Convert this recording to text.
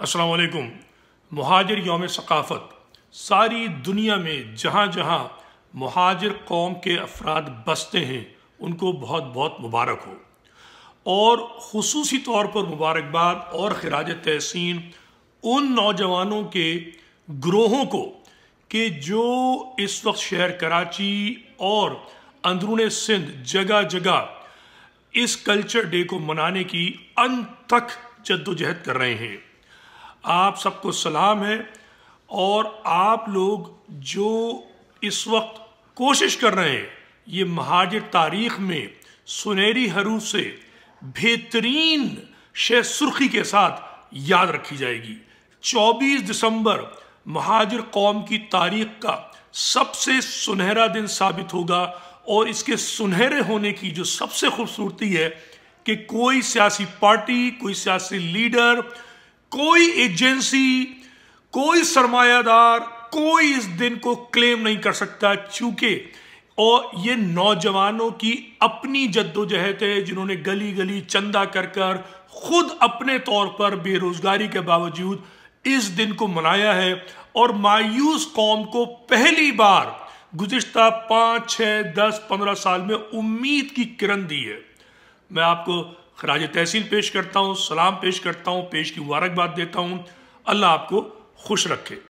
असलकुम महाजर योम सकाफ़त सारी दुनिया में जहाँ जहाँ महाजर कौम के अफराद बसते हैं उनको बहुत बहुत मुबारक हो और खसूसी तौर पर मुबारकबाद और खराज तहसिन उन नौजवानों के ग्रोहों को कि जो इस वक्त शहर कराची और अंदरून सिंध जगह जगह इस कल्चर डे को मनाने की अन तक जद्दोजहद कर रहे हैं आप सबको सलाम है और आप लोग जो इस वक्त कोशिश कर रहे हैं ये महाजिर तारीख में सुनहरी हरूफ से बेहतरीन शे सुर्खी के साथ याद रखी जाएगी 24 दिसंबर महाजिर कौम की तारीख का सबसे सुनहरा दिन साबित होगा और इसके सुनहरे होने की जो सबसे खूबसूरती है कि कोई सियासी पार्टी कोई सियासी लीडर कोई एजेंसी कोई सरमायादार कोई इस दिन को क्लेम नहीं कर सकता चूंकि और ये नौजवानों की अपनी जद्दोजहद है जिन्होंने गली गली चंदा कर कर खुद अपने तौर पर बेरोजगारी के बावजूद इस दिन को मनाया है और मायूस कौम को पहली बार गुजशत पाँच छः दस पंद्रह साल में उम्मीद की किरण दी है मैं आपको खराज तहसील पेश करता हूँ सलाम पेश करता हूँ पेश की मुबारकबाद देता हूँ अल्लाह आपको खुश रखे